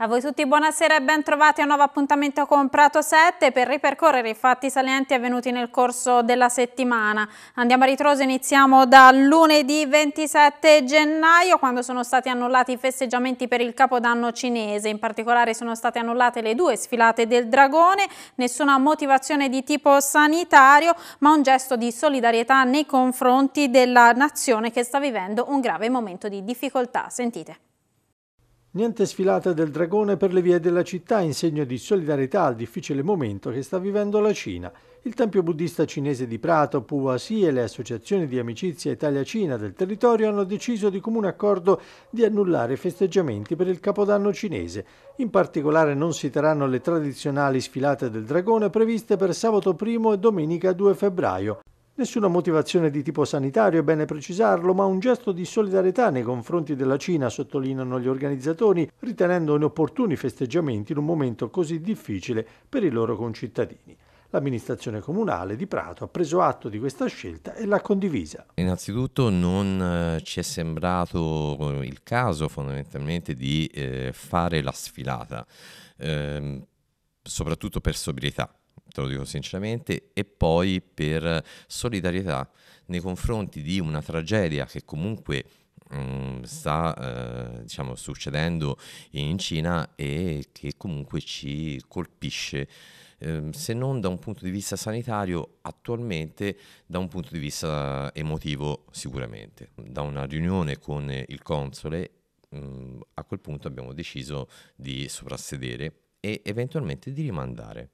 A voi tutti buonasera e ben trovati a un nuovo appuntamento con Prato 7 per ripercorrere i fatti salienti avvenuti nel corso della settimana. Andiamo a ritroso, iniziamo dal lunedì 27 gennaio quando sono stati annullati i festeggiamenti per il Capodanno cinese. In particolare sono state annullate le due sfilate del Dragone, nessuna motivazione di tipo sanitario ma un gesto di solidarietà nei confronti della nazione che sta vivendo un grave momento di difficoltà. Sentite. Niente sfilata del dragone per le vie della città in segno di solidarietà al difficile momento che sta vivendo la Cina. Il Tempio buddista cinese di Prato, Puasi e le associazioni di amicizia Italia-Cina del territorio hanno deciso di comune accordo di annullare i festeggiamenti per il Capodanno cinese. In particolare non si terranno le tradizionali sfilate del dragone previste per sabato 1 e domenica 2 febbraio. Nessuna motivazione di tipo sanitario, è bene precisarlo, ma un gesto di solidarietà nei confronti della Cina, sottolineano gli organizzatori, ritenendo inopportuni festeggiamenti in un momento così difficile per i loro concittadini. L'amministrazione comunale di Prato ha preso atto di questa scelta e l'ha condivisa. Innanzitutto non eh, ci è sembrato eh, il caso fondamentalmente di eh, fare la sfilata, ehm, soprattutto per sobrietà te lo dico sinceramente, e poi per solidarietà nei confronti di una tragedia che comunque mh, mm, sta eh, diciamo, succedendo in Cina e che comunque ci colpisce, eh, se non da un punto di vista sanitario, attualmente da un punto di vista emotivo sicuramente. Da una riunione con il console mh, mm, a quel punto abbiamo deciso di soprassedere e eventualmente di rimandare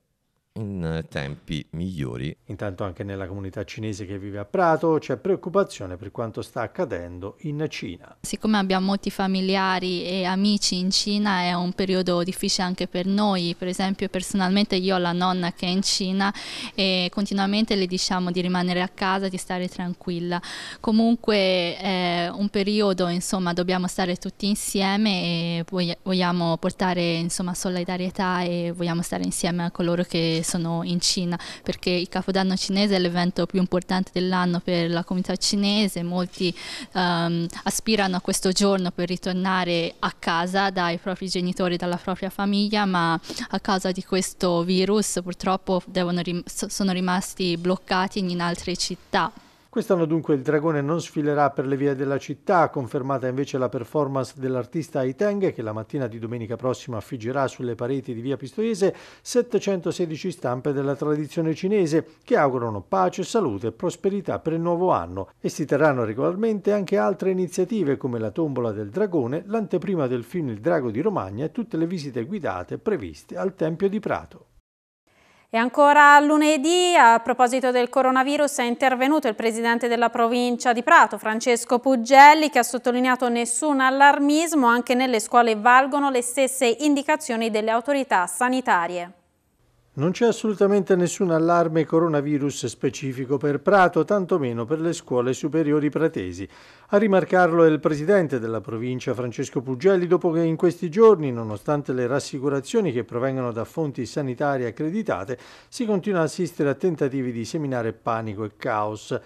in eh, tempi migliori. Intanto anche nella comunità cinese che vive a Prato c'è preoccupazione per quanto sta accadendo in Cina. Siccome abbiamo molti familiari e amici in Cina è un periodo difficile anche per noi, per esempio personalmente io ho la nonna che è in Cina e continuamente le diciamo di rimanere a casa, di stare tranquilla. Comunque è un periodo insomma dobbiamo stare tutti insieme e vogliamo portare insomma solidarietà e vogliamo stare insieme a coloro che sono in Cina, perché il Capodanno cinese è l'evento più importante dell'anno per la comunità cinese, molti um, aspirano a questo giorno per ritornare a casa dai propri genitori, dalla propria famiglia, ma a causa di questo virus purtroppo rim sono rimasti bloccati in altre città. Quest'anno dunque il dragone non sfilerà per le vie della città, confermata invece la performance dell'artista Aiteng che la mattina di domenica prossima affiggerà sulle pareti di via Pistoiese 716 stampe della tradizione cinese che augurano pace, salute e prosperità per il nuovo anno e si terranno regolarmente anche altre iniziative come la tombola del dragone, l'anteprima del film Il drago di Romagna e tutte le visite guidate previste al Tempio di Prato. E ancora lunedì, a proposito del coronavirus, è intervenuto il presidente della provincia di Prato, Francesco Pugelli, che ha sottolineato nessun allarmismo, anche nelle scuole valgono le stesse indicazioni delle autorità sanitarie. Non c'è assolutamente nessun allarme coronavirus specifico per Prato, tantomeno per le scuole superiori pratesi. A rimarcarlo è il presidente della provincia Francesco Pugelli dopo che in questi giorni, nonostante le rassicurazioni che provengono da fonti sanitarie accreditate, si continua a assistere a tentativi di seminare panico e caos.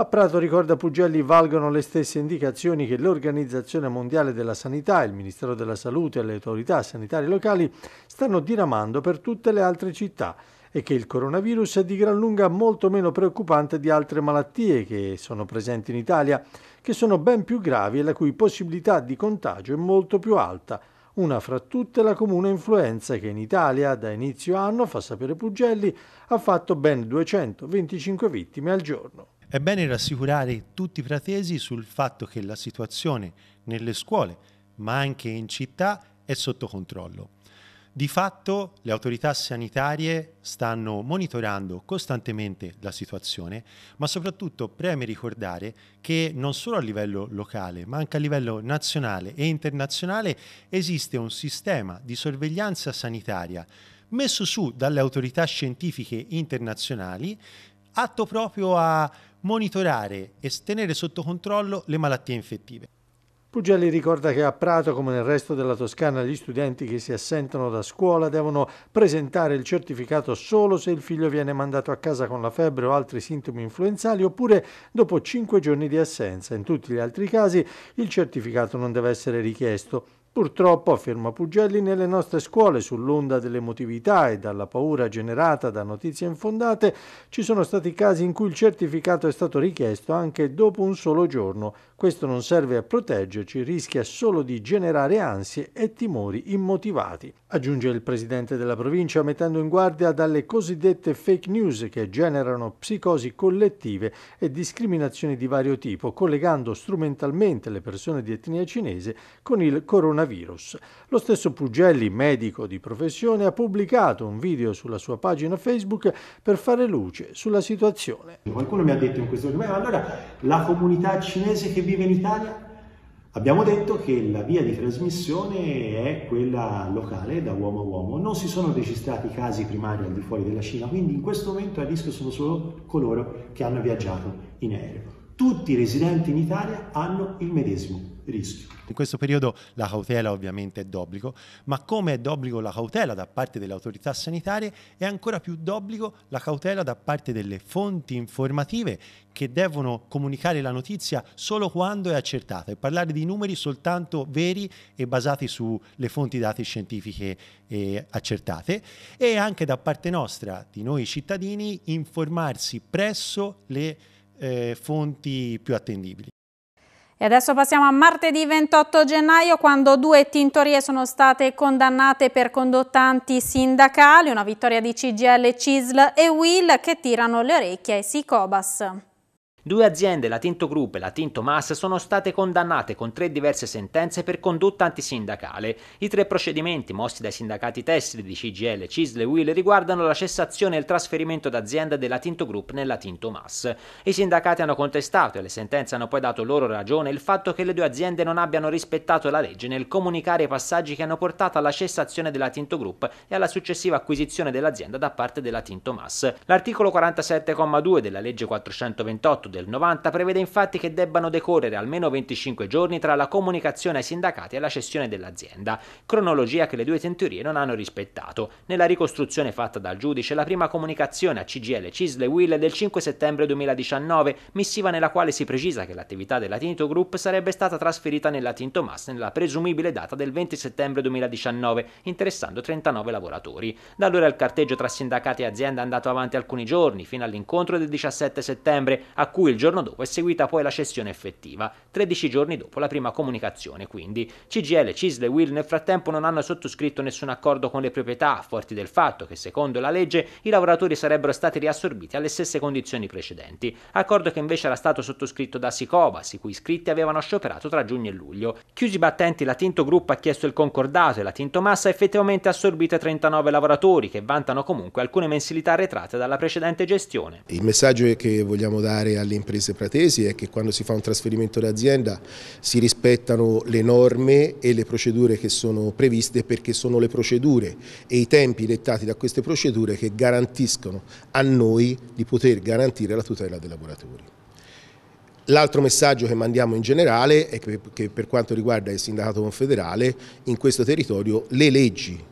A Prato, ricorda Pugelli, valgono le stesse indicazioni che l'Organizzazione Mondiale della Sanità, il Ministero della Salute e le autorità sanitarie locali stanno diramando per tutte le altre città e che il coronavirus è di gran lunga molto meno preoccupante di altre malattie che sono presenti in Italia, che sono ben più gravi e la cui possibilità di contagio è molto più alta. Una fra tutte la comune influenza che in Italia da inizio anno, fa sapere Pugelli, ha fatto ben 225 vittime al giorno. È bene rassicurare tutti i pratesi sul fatto che la situazione nelle scuole, ma anche in città, è sotto controllo. Di fatto le autorità sanitarie stanno monitorando costantemente la situazione, ma soprattutto preme ricordare che non solo a livello locale, ma anche a livello nazionale e internazionale esiste un sistema di sorveglianza sanitaria messo su dalle autorità scientifiche internazionali atto proprio a monitorare e tenere sotto controllo le malattie infettive. Pugelli ricorda che a Prato, come nel resto della Toscana, gli studenti che si assentano da scuola devono presentare il certificato solo se il figlio viene mandato a casa con la febbre o altri sintomi influenzali oppure dopo 5 giorni di assenza. In tutti gli altri casi il certificato non deve essere richiesto. Purtroppo, afferma Pugelli, nelle nostre scuole, sull'onda dell'emotività e dalla paura generata da notizie infondate, ci sono stati casi in cui il certificato è stato richiesto anche dopo un solo giorno. Questo non serve a proteggerci, rischia solo di generare ansie e timori immotivati. Aggiunge il presidente della provincia mettendo in guardia dalle cosiddette fake news che generano psicosi collettive e discriminazioni di vario tipo, collegando strumentalmente le persone di etnia cinese con il coronavirus coronavirus. Lo stesso Pugelli, medico di professione, ha pubblicato un video sulla sua pagina Facebook per fare luce sulla situazione. Qualcuno mi ha detto in questo momento, allora la comunità cinese che vive in Italia? Abbiamo detto che la via di trasmissione è quella locale, da uomo a uomo. Non si sono registrati casi primari al di fuori della Cina, quindi in questo momento a rischio sono solo coloro che hanno viaggiato in aereo. Tutti i residenti in Italia hanno il medesimo rischio. In questo periodo la cautela ovviamente è d'obbligo, ma come è d'obbligo la cautela da parte delle autorità sanitarie, è ancora più d'obbligo la cautela da parte delle fonti informative che devono comunicare la notizia solo quando è accertata e parlare di numeri soltanto veri e basati sulle fonti dati scientifiche eh, accertate e anche da parte nostra, di noi cittadini, informarsi presso le eh, fonti più attendibili. E adesso passiamo a martedì 28 gennaio quando due tintorie sono state condannate per condotta antisindacali, una vittoria di CGL, CISL e Will che tirano le orecchie ai Sicobas. Due aziende, la Tinto Group e la Tinto Mass, sono state condannate con tre diverse sentenze per condotta antisindacale. I tre procedimenti mossi dai sindacati tessili di CGL, CISL e Will riguardano la cessazione e il trasferimento d'azienda della Tinto Group nella Tinto Mass. I sindacati hanno contestato e le sentenze hanno poi dato loro ragione il fatto che le due aziende non abbiano rispettato la legge nel comunicare i passaggi che hanno portato alla cessazione della Tinto Group e alla successiva acquisizione dell'azienda da parte della Tinto Mass. L'articolo 47,2 della legge 428 del del 90 prevede infatti che debbano decorrere almeno 25 giorni tra la comunicazione ai sindacati e la cessione dell'azienda, cronologia che le due tentorie non hanno rispettato. Nella ricostruzione fatta dal giudice, la prima comunicazione a CGL Cisle Will è del 5 settembre 2019, missiva nella quale si precisa che l'attività della Tinto Group sarebbe stata trasferita nella Tinto Mass nella presumibile data del 20 settembre 2019, interessando 39 lavoratori. Da allora il carteggio tra sindacati e azienda è andato avanti alcuni giorni, fino all'incontro del 17 settembre, a cui cui il giorno dopo è seguita poi la cessione effettiva, 13 giorni dopo la prima comunicazione quindi. CGL, CISL e Will nel frattempo non hanno sottoscritto nessun accordo con le proprietà, forti del fatto che secondo la legge i lavoratori sarebbero stati riassorbiti alle stesse condizioni precedenti, accordo che invece era stato sottoscritto da Sicobas, i cui iscritti avevano scioperato tra giugno e luglio. Chiusi i battenti, la Tinto Group ha chiesto il concordato e la Tinto Massa ha effettivamente assorbito 39 lavoratori che vantano comunque alcune mensilità arretrate dalla precedente gestione. Il messaggio che vogliamo dare alle alle imprese pratesi è che quando si fa un trasferimento d'azienda si rispettano le norme e le procedure che sono previste perché sono le procedure e i tempi dettati da queste procedure che garantiscono a noi di poter garantire la tutela dei lavoratori. L'altro messaggio che mandiamo in generale è che per quanto riguarda il sindacato confederale in questo territorio le leggi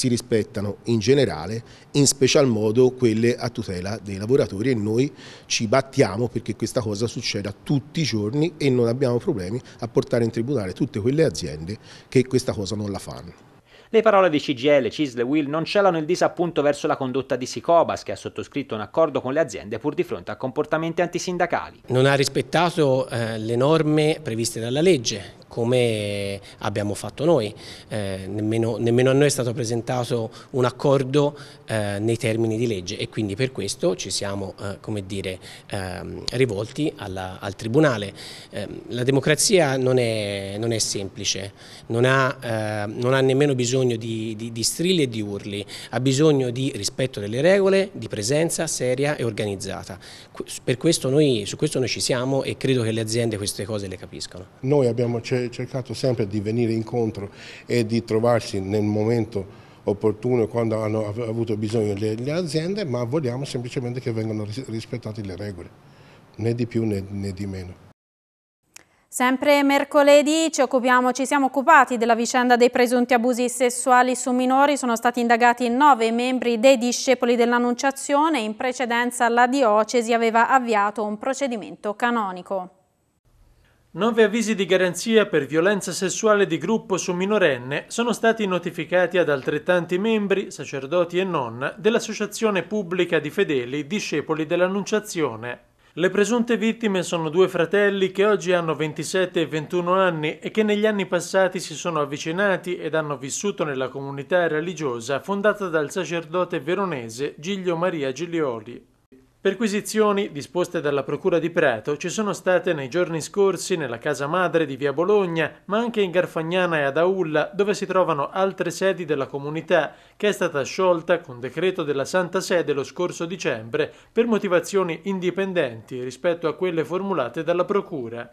si rispettano in generale, in special modo quelle a tutela dei lavoratori e noi ci battiamo perché questa cosa succeda tutti i giorni e non abbiamo problemi a portare in tribunale tutte quelle aziende che questa cosa non la fanno. Le parole di CGL, Cisle e Will non celano il disappunto verso la condotta di Sicobas, che ha sottoscritto un accordo con le aziende pur di fronte a comportamenti antisindacali. Non ha rispettato eh, le norme previste dalla legge, come abbiamo fatto noi. Eh, nemmeno, nemmeno, a noi è stato presentato un accordo eh, nei termini di legge e quindi per questo ci siamo eh, come dire, ehm, rivolti alla, al Tribunale. Ehm, la democrazia non è, non è semplice, non ha, ehm, non ha, nemmeno bisogno di, di, di strilli e di urli, ha bisogno di rispetto delle regole, di presenza seria e organizzata. Questo noi, su questo noi ci siamo e credo che le aziende queste cose le capiscono. Noi abbiamo cercato cercato sempre di venire incontro e di trovarsi nel momento opportuno quando hanno avuto bisogno le, le aziende, ma vogliamo semplicemente che vengano rispettate le regole, né di più né, né di meno. Sempre mercoledì ci, occupiamo, ci, siamo occupati della vicenda dei presunti abusi sessuali su minori, sono stati indagati nove membri dei discepoli dell'Annunciazione, in precedenza la diocesi aveva avviato un procedimento canonico. Nove avvisi di garanzia per violenza sessuale di gruppo su minorenne sono stati notificati ad altrettanti membri, sacerdoti e non, dell'Associazione Pubblica di Fedeli Discepoli dell'Annunciazione. Le presunte vittime sono due fratelli che oggi hanno 27 e 21 anni e che negli anni passati si sono avvicinati ed hanno vissuto nella comunità religiosa fondata dal sacerdote veronese Giglio Maria Giglioli. Perquisizioni disposte dalla Procura di Prato ci sono state nei giorni scorsi nella casa madre di via Bologna, ma anche in Garfagnana e ad Aulla, dove si trovano altre sedi della comunità, che è stata sciolta con decreto della Santa Sede lo scorso dicembre per motivazioni indipendenti rispetto a quelle formulate dalla Procura.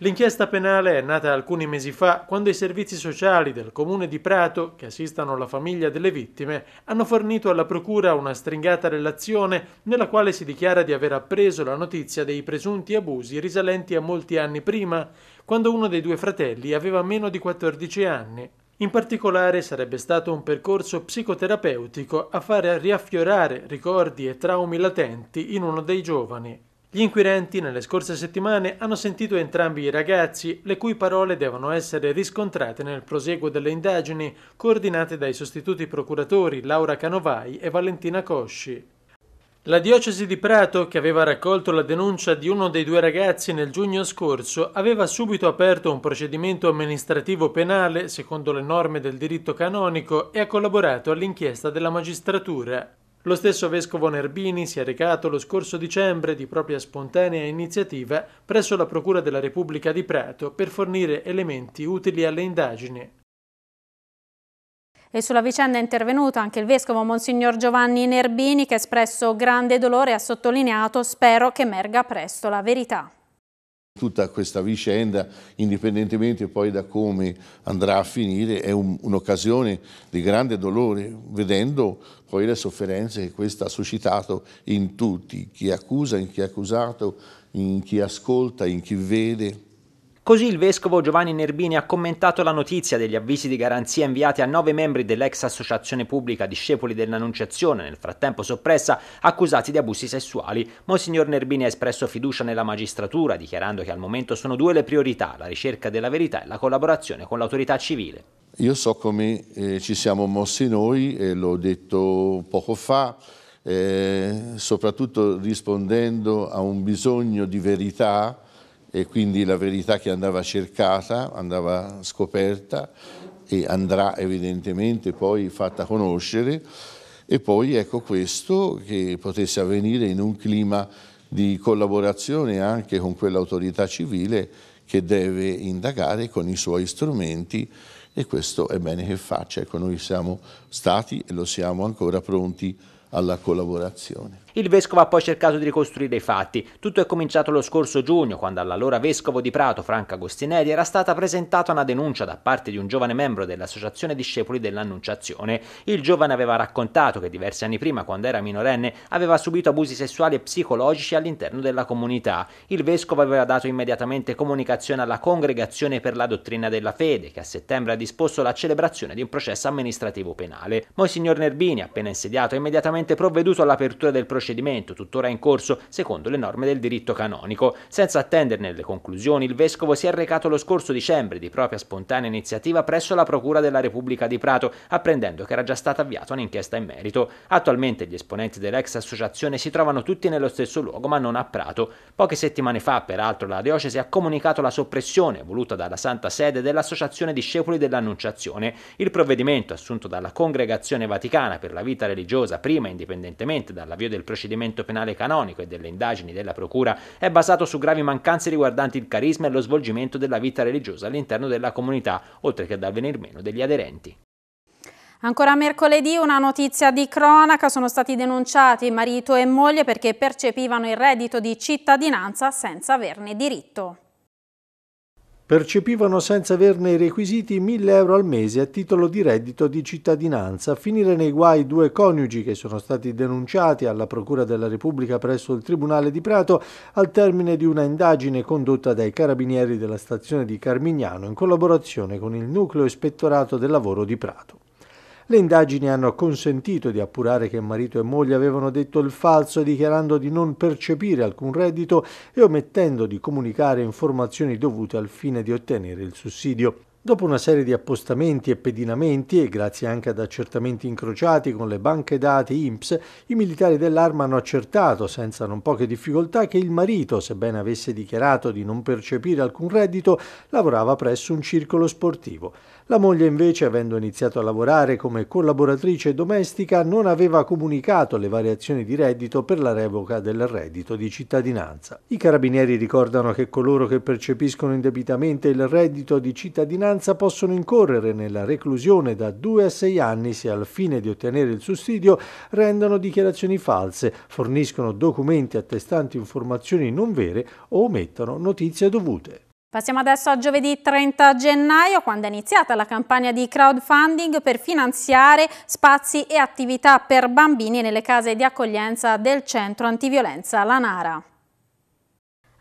L'inchiesta penale è nata alcuni mesi fa quando i servizi sociali del comune di Prato, che assistono la famiglia delle vittime, hanno fornito alla procura una stringata relazione nella quale si dichiara di aver appreso la notizia dei presunti abusi risalenti a molti anni prima, quando uno dei due fratelli aveva meno di 14 anni. In particolare sarebbe stato un percorso psicoterapeutico a fare riaffiorare ricordi e traumi latenti in uno dei giovani. Gli inquirenti nelle scorse settimane hanno sentito entrambi i ragazzi, le cui parole devono essere riscontrate nel proseguo delle indagini coordinate dai sostituti procuratori Laura Canovai e Valentina Cosci. La diocesi di Prato, che aveva raccolto la denuncia di uno dei due ragazzi nel giugno scorso, aveva subito aperto un procedimento amministrativo penale secondo le norme del diritto canonico e ha collaborato all'inchiesta della magistratura. Lo stesso vescovo Nerbini si è recato lo scorso dicembre di propria spontanea iniziativa presso la Procura della Repubblica di Prato per fornire elementi utili alle indagini. E sulla vicenda è intervenuto anche il vescovo Monsignor Giovanni Nerbini che ha espresso grande dolore e ha sottolineato spero che emerga presto la verità. Tutta questa vicenda, indipendentemente poi da come andrà a finire, è un'occasione di grande dolore, vedendo poi le sofferenze che questa ha suscitato in tutti, in chi accusa, in chi è accusato, in chi ascolta, in chi vede. Così il vescovo Giovanni Nerbini ha commentato la notizia degli avvisi di garanzia inviati a nove membri dell'ex associazione pubblica Discepoli dell'Annunciazione, nel frattempo soppressa, accusati di abusi sessuali. Monsignor Nerbini ha espresso fiducia nella magistratura, dichiarando che al momento sono due le priorità, la ricerca della verità e la collaborazione con l'autorità civile. Io so come eh, ci siamo mossi noi, e l'ho detto poco fa, eh, soprattutto rispondendo a un bisogno di verità e quindi la verità che andava cercata, andava scoperta e andrà evidentemente poi fatta conoscere e poi ecco questo che potesse avvenire in un clima di collaborazione anche con quell'autorità civile che deve indagare con i suoi strumenti e questo è bene che faccia. Ecco, noi siamo stati e lo siamo ancora pronti alla collaborazione. Il vescovo ha poi cercato di ricostruire i fatti. Tutto è cominciato lo scorso giugno, quando all'allora vescovo di Prato, Franca Agostinelli, era stata presentata una denuncia da parte di un giovane membro dell'Associazione Discepoli dell'Annunciazione. Il giovane aveva raccontato che diversi anni prima, quando era minorenne, aveva subito abusi sessuali e psicologici all'interno della comunità. Il vescovo aveva dato immediatamente comunicazione alla Congregazione per la Dottrina della Fede, che a settembre ha disposto la celebrazione di un processo amministrativo penale. Monsignor Nerbini, appena insediato, ha immediatamente provveduto all'apertura del processo procedimento tuttora in corso secondo le norme del diritto canonico. Senza attenderne le conclusioni, il vescovo si è recato lo scorso dicembre di propria spontanea iniziativa presso la Procura della Repubblica di Prato, apprendendo che era già stata avviata un'inchiesta in merito. Attualmente gli esponenti dell'ex associazione si trovano tutti nello stesso luogo, ma non a Prato. Poche settimane fa, peraltro, la diocesi ha comunicato la soppressione voluta dalla Santa Sede dell'Associazione Discepoli dell'Annunciazione. Il provvedimento assunto dalla Congregazione Vaticana per la vita religiosa prima indipendentemente dall'avvio del processo procedimento penale canonico e delle indagini della Procura è basato su gravi mancanze riguardanti il carisma e lo svolgimento della vita religiosa all'interno della comunità, oltre che ad avvenir meno degli aderenti. Ancora mercoledì una notizia di cronaca, sono stati denunciati marito e moglie perché percepivano il reddito di cittadinanza senza averne diritto percepivano senza averne i requisiti 1000 euro al mese a titolo di reddito di cittadinanza. A finire nei guai due coniugi che sono stati denunciati alla Procura della Repubblica presso il Tribunale di Prato al termine di una indagine condotta dai carabinieri della stazione di Carmignano in collaborazione con il Nucleo Ispettorato del Lavoro di Prato. Le indagini hanno consentito di appurare che marito e moglie avevano detto il falso dichiarando di non percepire alcun reddito e omettendo di comunicare informazioni dovute al fine di ottenere il sussidio. Dopo una serie di appostamenti e pedinamenti, e grazie anche ad accertamenti incrociati con le banche dati IMPS, i militari dell'arma hanno accertato, senza non poche difficoltà, che il marito, sebbene avesse dichiarato di non percepire alcun reddito, lavorava presso un circolo sportivo. La moglie, invece, avendo iniziato a lavorare come collaboratrice domestica, non aveva comunicato le variazioni di reddito per la revoca del reddito di cittadinanza. I carabinieri ricordano che coloro che percepiscono indebitamente il reddito di cittadinanza minoranza possono incorrere nella reclusione da 2 a 6 anni se al fine di ottenere il sussidio rendono dichiarazioni false, forniscono documenti attestanti informazioni non vere o omettono notizie dovute. Passiamo adesso a giovedì 30 gennaio, quando è iniziata la campagna di crowdfunding per finanziare spazi e attività per bambini nelle case di accoglienza del centro antiviolenza Lanara.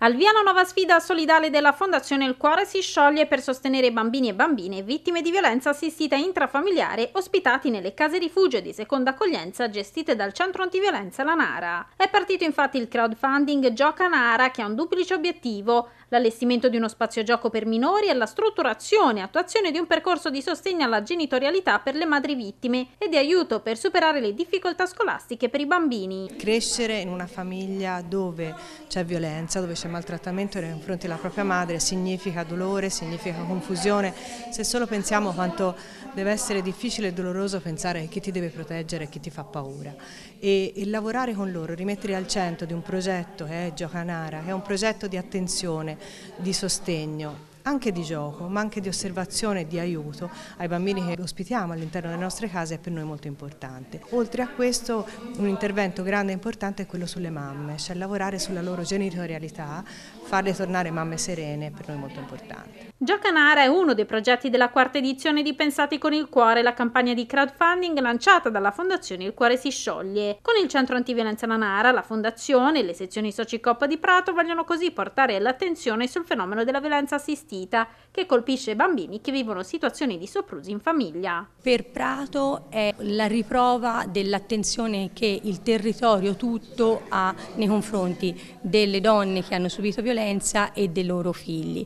Al via la nuova sfida solidale della Fondazione Il Cuore si scioglie per sostenere bambini e bambine vittime di violenza assistita intrafamiliare ospitati nelle case rifugio di seconda accoglienza gestite dal centro antiviolenza La Nara. È partito infatti il crowdfunding Gioca Nara che ha un duplice obiettivo, l'allestimento di uno spazio gioco per minori e la strutturazione e attuazione di un percorso di sostegno alla genitorialità per le madri vittime e di aiuto per superare le difficoltà scolastiche per i bambini. Crescere in una famiglia dove c'è violenza, dove c'è maltrattamento nei confronti della propria madre significa dolore, significa confusione. Se solo pensiamo quanto deve essere difficile e doloroso pensare a chi ti deve proteggere, a chi ti fa paura. E, e lavorare con loro, rimettere al centro di un progetto che eh, è Giocanara, che è un progetto di attenzione, di sostegno, anche di gioco, ma anche di osservazione e di aiuto ai bambini che ospitiamo all'interno delle nostre case è per noi molto importante. Oltre a questo un intervento grande e importante è quello sulle mamme, cioè lavorare sulla loro genitorialità, farle tornare mamme serene è per noi molto importante. Giocanara è uno dei progetti della quarta edizione di Pensati con il Cuore, la campagna di crowdfunding lanciata dalla Fondazione Il Cuore si scioglie. Con il centro antiviolenza Nanara, la Fondazione e le sezioni Socicoppa di Prato vogliono così portare l'attenzione sul fenomeno della violenza assistita, che colpisce bambini che vivono situazioni di soprusi in famiglia. Per Prato è la riprova dell'attenzione che il territorio tutto ha nei confronti delle donne che hanno subito violenza e dei loro figli.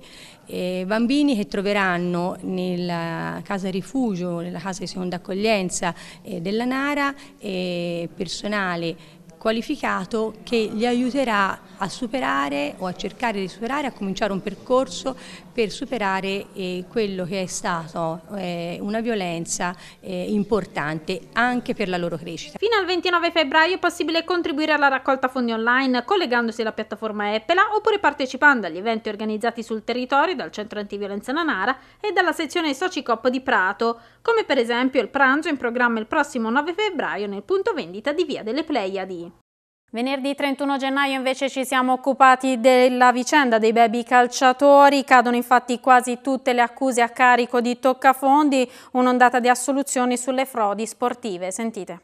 Eh, bambini che troveranno nella casa rifugio, nella casa di seconda accoglienza eh, della Nara, eh, personale qualificato che li aiuterà a superare o a cercare di superare, a cominciare un percorso per superare eh, quello che è stato eh, una violenza eh, importante anche per la loro crescita. Fino al 29 febbraio è possibile contribuire alla raccolta fondi online collegandosi alla piattaforma Eppela oppure partecipando agli eventi organizzati sul territorio dal Centro Antiviolenza Nanara e dalla sezione Socicop di Prato come per esempio il pranzo in programma il prossimo 9 febbraio nel punto vendita di Via delle Pleiadi. Venerdì 31 gennaio invece ci siamo occupati della vicenda dei baby calciatori, cadono infatti quasi tutte le accuse a carico di Toccafondi, un'ondata di assoluzioni sulle frodi sportive. Sentite.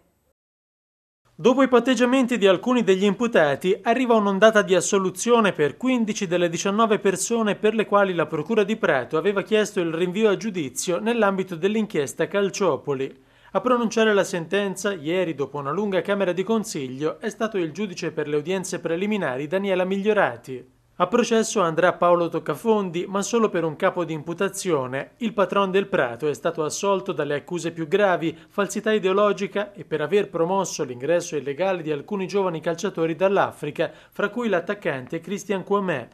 Dopo i patteggiamenti di alcuni degli imputati, arriva un'ondata di assoluzione per 15 delle 19 persone per le quali la Procura di Prato aveva chiesto il rinvio a giudizio nell'ambito dell'inchiesta Calciopoli. A pronunciare la sentenza, ieri dopo una lunga Camera di Consiglio, è stato il giudice per le udienze preliminari Daniela Migliorati. A processo andrà Paolo Toccafondi, ma solo per un capo di imputazione. Il patron del Prato è stato assolto dalle accuse più gravi, falsità ideologica e per aver promosso l'ingresso illegale di alcuni giovani calciatori dall'Africa, fra cui l'attaccante Christian Quamè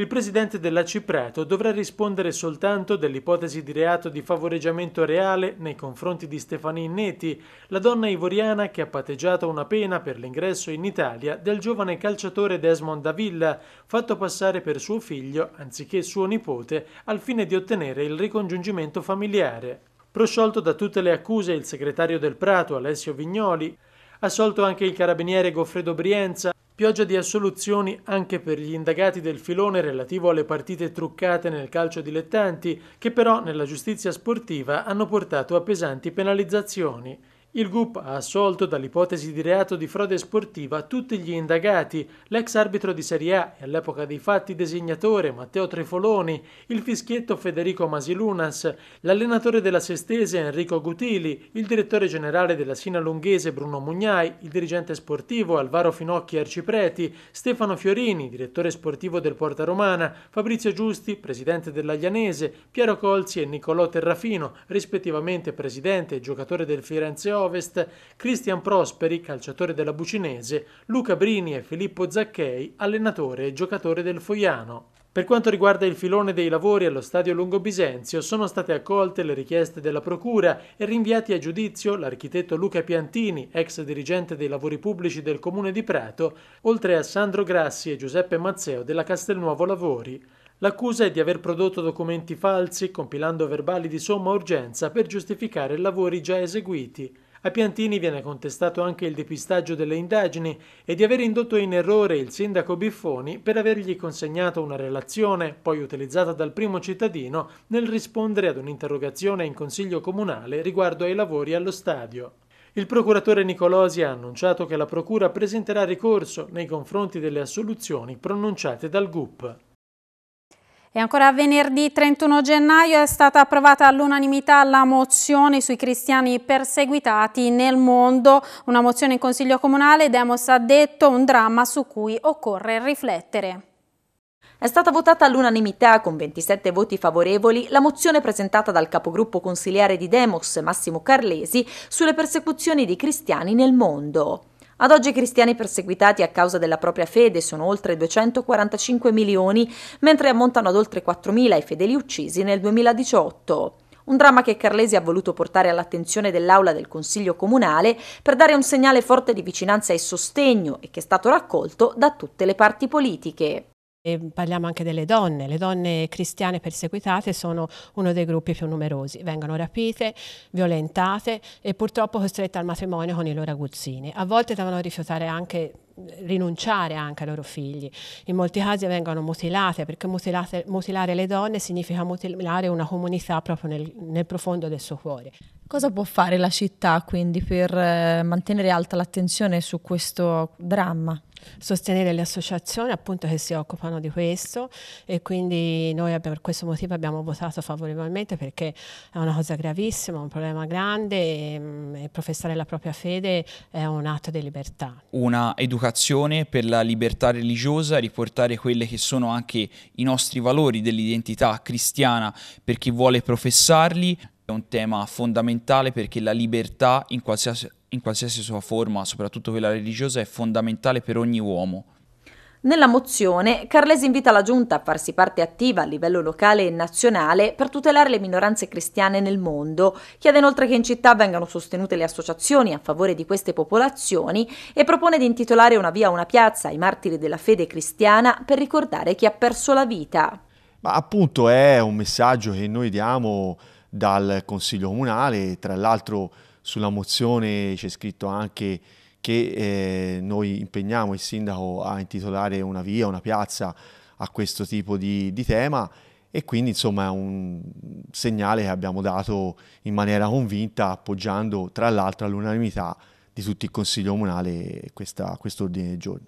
il presidente della Cipreto dovrà rispondere soltanto dell'ipotesi di reato di favoreggiamento reale nei confronti di Stefania Inneti, la donna ivoriana che ha pateggiato una pena per l'ingresso in Italia del giovane calciatore Desmond Davilla, fatto passare per suo figlio anziché suo nipote al fine di ottenere il ricongiungimento familiare. Prosciolto da tutte le accuse il segretario del Prato Alessio Vignoli, assolto anche il carabiniere Goffredo Brienza, Pioggia di assoluzioni anche per gli indagati del filone relativo alle partite truccate nel calcio dilettanti, che però nella giustizia sportiva hanno portato a pesanti penalizzazioni. Il GUP ha assolto dall'ipotesi di reato di frode sportiva tutti gli indagati, l'ex arbitro di Serie A e all'epoca dei fatti designatore Matteo Trefoloni, il fischietto Federico Masilunas, l'allenatore della Sestese Enrico Gutili, il direttore generale della Sina Lunghese Bruno Mugnai, il dirigente sportivo Alvaro Finocchi Arcipreti, Stefano Fiorini, direttore sportivo del Porta Romana, Fabrizio Giusti, presidente dell'Aglianese, Piero Colzi e Niccolò Terrafino, rispettivamente presidente e giocatore del Firenze ovest, Cristian Prosperi, calciatore della Bucinese, Luca Brini e Filippo Zacchei, allenatore e giocatore del Foiano. Per quanto riguarda il filone dei lavori allo stadio Lungobisenzio, sono state accolte le richieste della Procura e rinviati a giudizio l'architetto Luca Piantini, ex dirigente dei lavori pubblici del comune di Prato, oltre a Sandro Grassi e Giuseppe Mazzeo della Castelnuovo Lavori. L'accusa è di aver prodotto documenti falsi, compilando verbali di somma urgenza per giustificare lavori già eseguiti. A Piantini viene contestato anche il depistaggio delle indagini e di aver indotto in errore il sindaco Biffoni per avergli consegnato una relazione, poi utilizzata dal primo cittadino, nel rispondere ad un'interrogazione in consiglio comunale riguardo ai lavori allo stadio. Il procuratore Nicolosi ha annunciato che la procura presenterà ricorso nei confronti delle assoluzioni pronunciate dal GUP. E ancora venerdì 31 gennaio è stata approvata all'unanimità la mozione sui cristiani perseguitati nel mondo, una mozione in Consiglio Comunale, Demos ha detto, un dramma su cui occorre riflettere. È stata votata all'unanimità con 27 voti favorevoli la mozione presentata dal capogruppo consiliare di Demos Massimo Carlesi sulle persecuzioni dei cristiani nel mondo. Ad oggi i cristiani perseguitati a causa della propria fede sono oltre 245 milioni, mentre ammontano ad oltre 4.000 i fedeli uccisi nel 2018 un dramma che Carlesi ha voluto portare all'attenzione dell'aula del Consiglio Comunale per dare un segnale forte di vicinanza e sostegno e che è stato raccolto da tutte le parti politiche. E parliamo anche delle donne, le donne cristiane perseguitate sono uno dei gruppi più numerosi, vengono rapite, violentate e purtroppo costrette al matrimonio con i loro aguzzini. A volte devono rifiutare anche rinunciare anche ai loro figli. In molti casi vengono mutilate, perché mutilate, mutilare le donne significa mutilare una comunità proprio nel, nel, profondo del suo cuore. Cosa può fare la città quindi per eh, mantenere alta l'attenzione su questo dramma? sostenere le associazioni appunto che si occupano di questo e quindi noi abbiamo, per questo motivo abbiamo votato favorevolmente perché è una cosa gravissima, un problema grande e, mm, e professare la propria fede è un atto di libertà. Una educazione per la libertà religiosa, riportare quelli che sono anche i nostri valori dell'identità cristiana per chi vuole professarli è un tema fondamentale perché la libertà in qualsiasi, in qualsiasi sua forma, soprattutto quella religiosa, è fondamentale per ogni uomo. Nella mozione, Carlesi invita la Giunta a farsi parte attiva a livello locale e nazionale per tutelare le minoranze cristiane nel mondo. Chiede inoltre che in città vengano sostenute le associazioni a favore di queste popolazioni e propone di intitolare una via o una piazza ai martiri della fede cristiana per ricordare chi ha perso la vita. Ma appunto è un messaggio che noi diamo dal Consiglio Comunale, tra l'altro sulla mozione c'è scritto anche che eh, noi impegniamo il sindaco a intitolare una via, una piazza a questo tipo di, di tema e quindi insomma è un segnale che abbiamo dato in maniera convinta appoggiando tra l'altro all'unanimità di tutto il Consiglio Comunale questo ordine del giorno.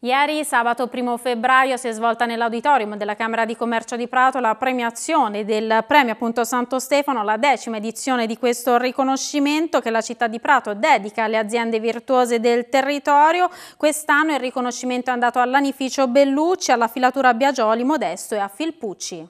Ieri, sabato 1 febbraio, si è svolta nell'auditorium della Camera di Commercio di Prato la premiazione del Premio appunto, Santo Stefano, la decima edizione di questo riconoscimento che la città di Prato dedica alle aziende virtuose del territorio. Quest'anno il riconoscimento è andato all'anificio Bellucci, alla filatura Biagioli, Modesto e a Filpucci.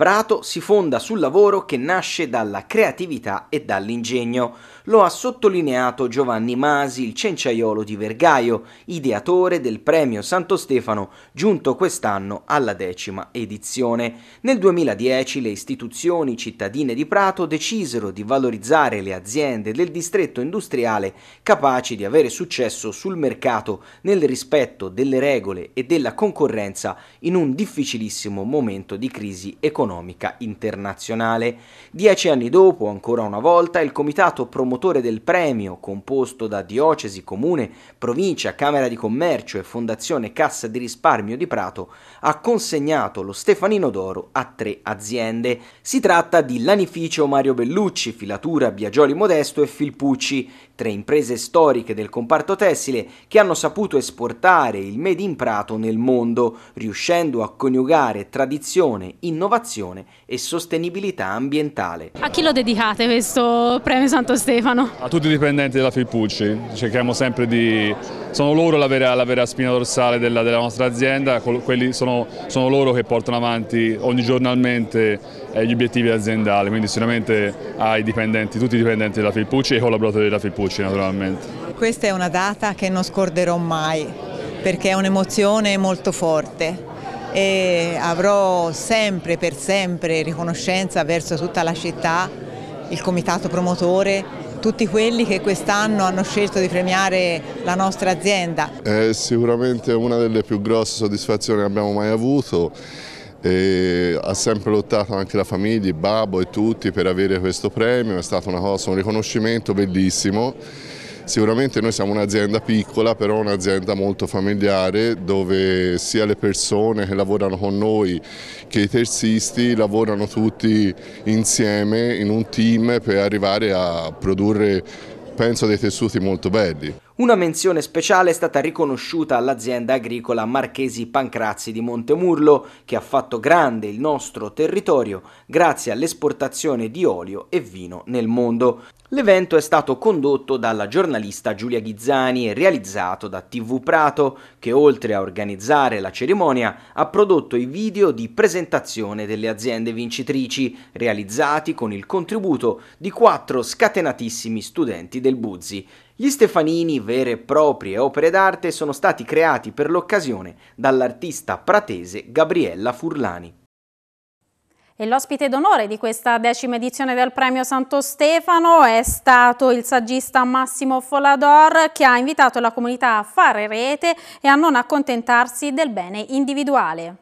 Prato si fonda sul lavoro che nasce dalla creatività e dall'ingegno. Lo ha sottolineato Giovanni Masi, il cenciaiolo di Vergaio, ideatore del premio Santo Stefano, giunto quest'anno alla decima edizione. Nel 2010 le istituzioni cittadine di Prato decisero di valorizzare le aziende del distretto industriale capaci di avere successo sul mercato nel rispetto delle regole e della concorrenza in un difficilissimo momento di crisi economica economica internazionale. Dieci anni dopo, ancora una volta, il comitato promotore del premio, composto da diocesi, comune, provincia, camera di commercio e fondazione Cassa di risparmio di Prato, ha consegnato lo Stefanino d'Oro a tre aziende. Si tratta di Lanificio Mario Bellucci, Filatura Biagioli Modesto e Filpucci, tre imprese storiche del comparto tessile che hanno saputo esportare il Made in Prato nel mondo, riuscendo a coniugare tradizione, innovazione innovazione e sostenibilità ambientale. A chi lo dedicate questo premio Santo Stefano? A tutti i dipendenti della Filpucci, cerchiamo sempre di... sono loro la vera, la vera spina dorsale della, della nostra azienda, sono, sono, loro che portano avanti ogni giornalmente eh, gli obiettivi aziendali, quindi sicuramente ai dipendenti, tutti i dipendenti della Filpucci e ai collaboratori della Filpucci naturalmente. Questa è una data che non scorderò mai perché è un'emozione molto forte e avrò sempre per sempre riconoscenza verso tutta la città, il comitato promotore tutti quelli che quest'anno hanno scelto di premiare la nostra azienda. È sicuramente una delle più grosse soddisfazioni che abbiamo mai avuto. ha sempre lottato anche la famiglia, il babbo e tutti per avere questo premio, è stato una cosa, un riconoscimento bellissimo Sicuramente noi siamo un'azienda piccola, però un'azienda molto familiare dove sia le persone che lavorano con noi che i terzisti lavorano tutti insieme in un team per arrivare a produrre penso dei tessuti molto belli. Una menzione speciale è stata riconosciuta all'azienda agricola Marchesi Pancrazzi di Montemurlo, che ha fatto grande il nostro territorio grazie all'esportazione di olio e vino nel mondo. L'evento è stato condotto dalla giornalista Giulia Ghizzani e realizzato da TV Prato, che oltre a organizzare la cerimonia ha prodotto i video di presentazione delle aziende vincitrici, realizzati con il contributo di quattro scatenatissimi studenti del Buzzi. Gli Stefanini, vere e proprie opere d'arte, sono stati creati per l'occasione dall'artista pratese Gabriella Furlani. E l'ospite d'onore di questa decima edizione del premio Santo Stefano è stato il saggista Massimo Folador che ha invitato la comunità a fare rete e a non accontentarsi del bene individuale.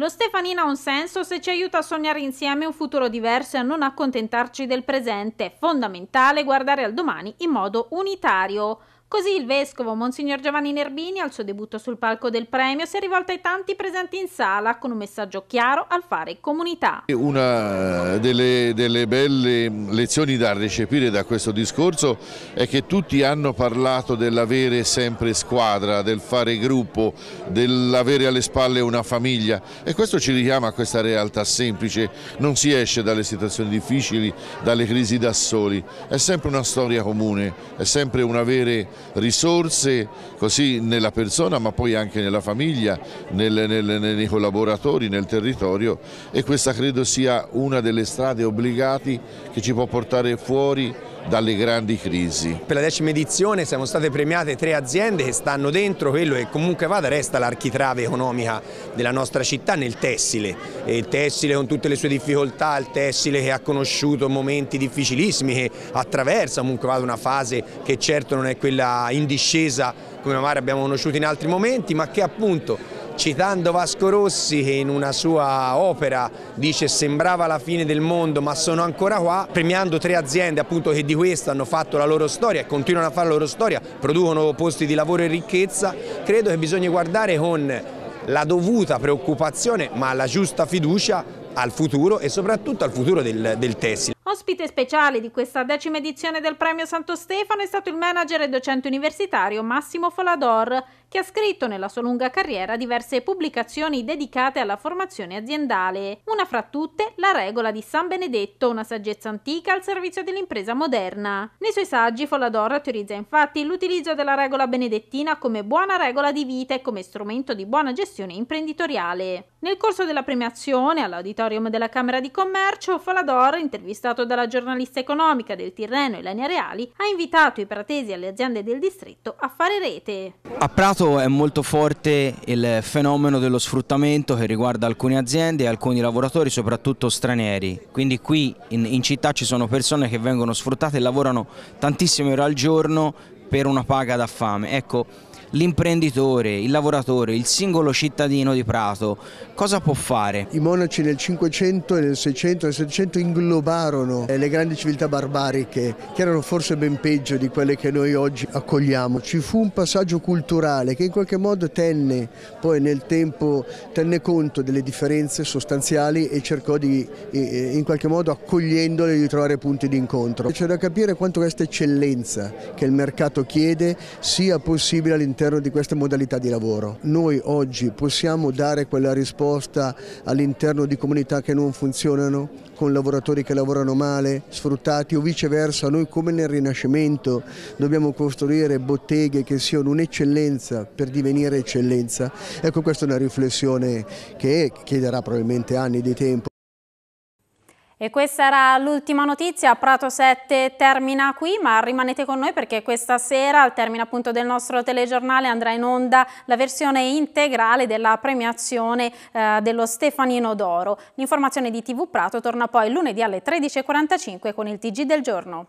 Lo Stefanina ha un senso se ci aiuta a sognare insieme un futuro diverso e a non accontentarci del presente. È Fondamentale guardare al domani in modo unitario. Così il vescovo Monsignor Giovanni Nerbini al suo debutto sul palco del premio si è rivolto ai tanti presenti in sala con un messaggio chiaro al fare comunità. Una eh, delle, delle belle lezioni da recepire da questo discorso è che tutti hanno parlato dell'avere sempre squadra, del fare gruppo, dell'avere alle spalle una famiglia e questo ci richiama a questa realtà semplice, non si esce dalle situazioni difficili, dalle crisi da soli, è sempre una storia comune, è sempre un avere risorse così nella persona ma poi anche nella famiglia, nel, nel, nei collaboratori, nel territorio e questa credo sia una delle strade obbligate che ci può portare fuori dalle grandi crisi. Per la decima edizione siamo state premiate tre aziende che stanno dentro quello che comunque vada resta l'architrave economica della nostra città nel tessile, e il tessile con tutte le sue difficoltà, il tessile che ha conosciuto momenti difficilissimi, che attraversa comunque vada una fase che certo non è quella in discesa come magari abbiamo conosciuto in altri momenti, ma che appunto citando Vasco Rossi che in una sua opera dice sembrava la fine del mondo ma sono ancora qua, premiando tre aziende appunto che di questa hanno fatto la loro storia e continuano a fare la loro storia, producono posti di lavoro e ricchezza, credo che bisogna guardare con la dovuta preoccupazione ma la giusta fiducia al futuro e soprattutto al futuro del, del tessile. Ospite speciale di questa decima edizione del Premio Santo Stefano è stato il manager e docente universitario Massimo Folador, che ha scritto nella sua lunga carriera diverse pubblicazioni dedicate alla formazione aziendale. Una fra tutte, La regola di San Benedetto, una saggezza antica al servizio dell'impresa moderna. Nei suoi saggi Follador teorizza infatti l'utilizzo della regola benedettina come buona regola di vita e come strumento di buona gestione imprenditoriale. Nel corso della premiazione all'auditorium della Camera di Commercio, Falador, intervistato dalla giornalista economica del Tirreno Elenia Reali, ha invitato i pratesi e le aziende del distretto a fare rete. A Prato lato è molto forte il fenomeno dello sfruttamento che riguarda alcune aziende e alcuni lavoratori, soprattutto stranieri. Quindi qui in, in città ci sono persone che vengono sfruttate e lavorano tantissime ore al giorno per una paga da fame. Ecco, l'imprenditore, il lavoratore, il singolo cittadino di Prato, cosa può fare? I monaci nel 500 e nel 600 e nel 700 inglobarono eh, le grandi civiltà barbariche che erano forse ben peggio di quelle che noi oggi accogliamo. Ci fu un passaggio culturale che in qualche modo tenne poi nel tempo tenne conto delle differenze sostanziali e cercò di eh, eh, in qualche modo accogliendole di trovare punti di incontro. C'è da capire quanto questa eccellenza che il mercato chiede sia possibile all'interno all'interno di queste modalità di lavoro. Noi oggi possiamo dare quella risposta all'interno di comunità che non funzionano, con lavoratori che lavorano male, sfruttati o viceversa. Noi come nel Rinascimento dobbiamo costruire botteghe che siano un'eccellenza per divenire eccellenza. Ecco questa è una riflessione che chiederà probabilmente anni di tempo e questa era l'ultima notizia, Prato 7 termina qui, ma rimanete con noi perché questa sera al termine appunto del nostro telegiornale andrà in onda la versione integrale della premiazione eh, dello Stefanino d'Oro. L'informazione di TV Prato torna poi lunedì alle 13.45 con il TG del giorno.